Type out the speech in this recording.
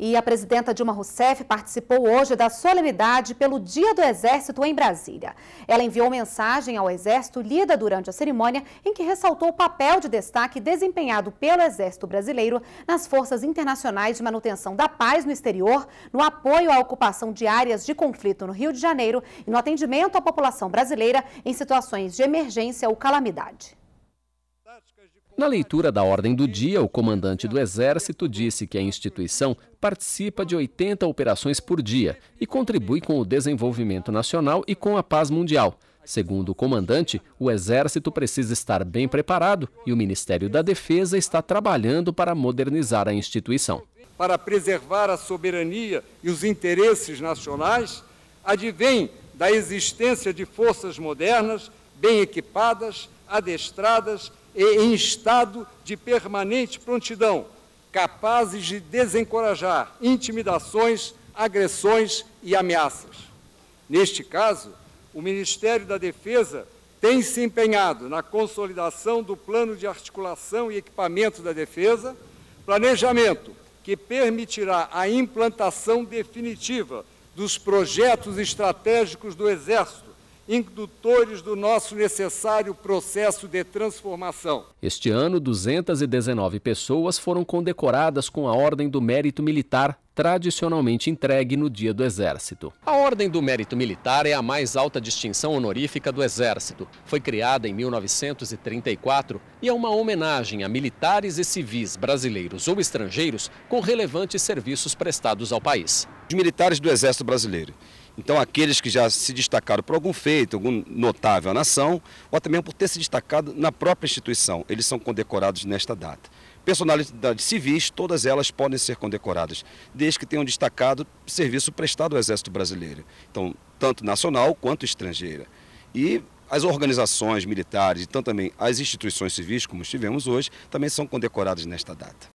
E a presidenta Dilma Rousseff participou hoje da solenidade pelo Dia do Exército em Brasília. Ela enviou mensagem ao Exército lida durante a cerimônia, em que ressaltou o papel de destaque desempenhado pelo Exército Brasileiro nas forças internacionais de manutenção da paz no exterior, no apoio à ocupação de áreas de conflito no Rio de Janeiro e no atendimento à população brasileira em situações de emergência ou calamidade. Na leitura da ordem do dia, o comandante do Exército disse que a instituição participa de 80 operações por dia e contribui com o desenvolvimento nacional e com a paz mundial. Segundo o comandante, o Exército precisa estar bem preparado e o Ministério da Defesa está trabalhando para modernizar a instituição. Para preservar a soberania e os interesses nacionais, advém da existência de forças modernas, bem equipadas, adestradas e em estado de permanente prontidão, capazes de desencorajar intimidações, agressões e ameaças. Neste caso, o Ministério da Defesa tem se empenhado na consolidação do plano de articulação e equipamento da defesa, planejamento que permitirá a implantação definitiva dos projetos estratégicos do Exército indutores do nosso necessário processo de transformação. Este ano, 219 pessoas foram condecoradas com a Ordem do Mérito Militar, tradicionalmente entregue no Dia do Exército. A Ordem do Mérito Militar é a mais alta distinção honorífica do Exército. Foi criada em 1934 e é uma homenagem a militares e civis brasileiros ou estrangeiros com relevantes serviços prestados ao país. Os militares do Exército Brasileiro então, aqueles que já se destacaram por algum feito, algum notável à nação, ou até mesmo por ter se destacado na própria instituição, eles são condecorados nesta data. Personalidades civis, todas elas podem ser condecoradas, desde que tenham destacado serviço prestado ao Exército Brasileiro, então, tanto nacional quanto estrangeira. E as organizações militares, então também as instituições civis, como estivemos hoje, também são condecoradas nesta data.